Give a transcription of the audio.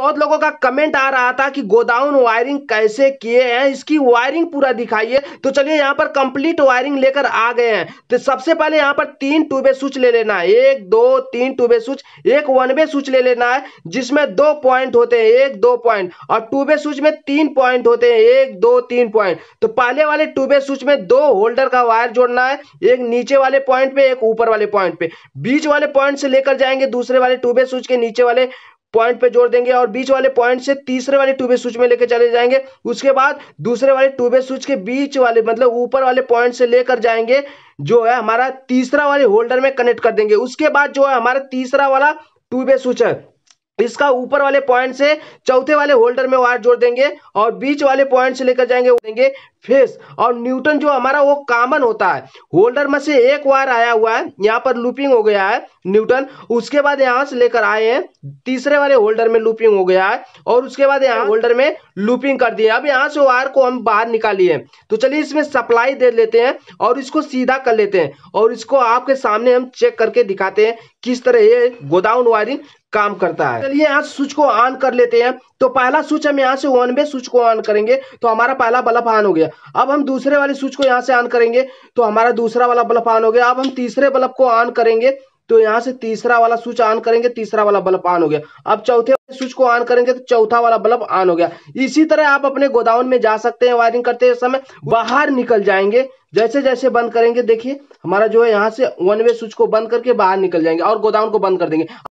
बहुत लोगों का कमेंट आ रहा था कि गोदाउन वायरिंग कैसे किए हैं इसकी वायरिंग पूरा दिखाइए तो चलिए यहाँ पर कंप्लीट वायरिंग लेकर आ गए हैं तो सबसे पहले यहाँ पर तीन ट्यूबे स्विच ले लेना है एक दो तीन ट्यूबे स्विच एक वन वे स्विच ले लेना है जिसमें दो पॉइंट होते हैं एक दो पॉइंट और ट्यूबे स्विच में तीन पॉइंट होते हैं एक दो तीन पॉइंट तो पहले वाले ट्यूबे स्विच में दो होल्डर का वायर जोड़ना है एक नीचे वाले पॉइंट पे एक ऊपर वाले पॉइंट पे बीच वाले पॉइंट से लेकर जाएंगे दूसरे वाले ट्यूबे स्विच के नीचे वाले पॉइंट पे जोर देंगे और बीच वाले पॉइंट से तीसरे वाले ट्यूबे स्विच में लेकर चले जाएंगे उसके बाद दूसरे वाले ट्यूबे स्विच के बीच वाले मतलब ऊपर वाले पॉइंट से लेकर जाएंगे जो है हमारा तीसरा वाले होल्डर में कनेक्ट कर देंगे उसके बाद जो है हमारा तीसरा वाला ट्यूबे स्विच है इसका ऊपर वाले पॉइंट से चौथे वाले होल्डर में वायर जोड़ देंगे और बीच वाले पॉइंट से लेकर जाएंगे देंगे फेस और न्यूटन जो हमारा वो कॉमन होता है होल्डर में से एक वायर आया हुआ है यहाँ पर लूपिंग हो गया है न्यूटन उसके बाद यहाँ से लेकर आए हैं तीसरे वाले होल्डर में लूपिंग हो गया है और उसके बाद यहाँ होल्डर में लूपिंग कर दिया अब यहाँ से वायर को हम बाहर निकालिए तो चलिए इसमें सप्लाई दे लेते हैं और इसको सीधा कर लेते हैं और इसको आपके सामने हम चेक करके दिखाते हैं किस तरह ये गोदाउन वायरिंग काम करता है चलिए यहाँ स्विच को ऑन कर लेते हैं तो पहला स्विच हम यहाँ से वन में स्विच को ऑन करेंगे तो हमारा पहला बल्ब ऑन हो गया अब हम दूसरे वाले स्विच को यहाँ से ऑन करेंगे तो हमारा दूसरा वाला बल्ब ऑन हो गया अब हम तीसरे बल्ब को ऑन करेंगे तो यहाँ से तीसरा वाला स्विच ऑन करेंगे तीसरा वाला बल्ब ऑन हो गया अब चौथे स्विच को ऑन करेंगे तो चौथा वाला बल्ब ऑन हो गया इसी तरह आप अपने गोदाउन में जा सकते हैं वायरिंग करते समय बाहर निकल जाएंगे जैसे जैसे बंद करेंगे देखिए हमारा जो है यहाँ से वन वे स्विच को बंद करके बाहर निकल जाएंगे और गोदाउन को बंद कर देंगे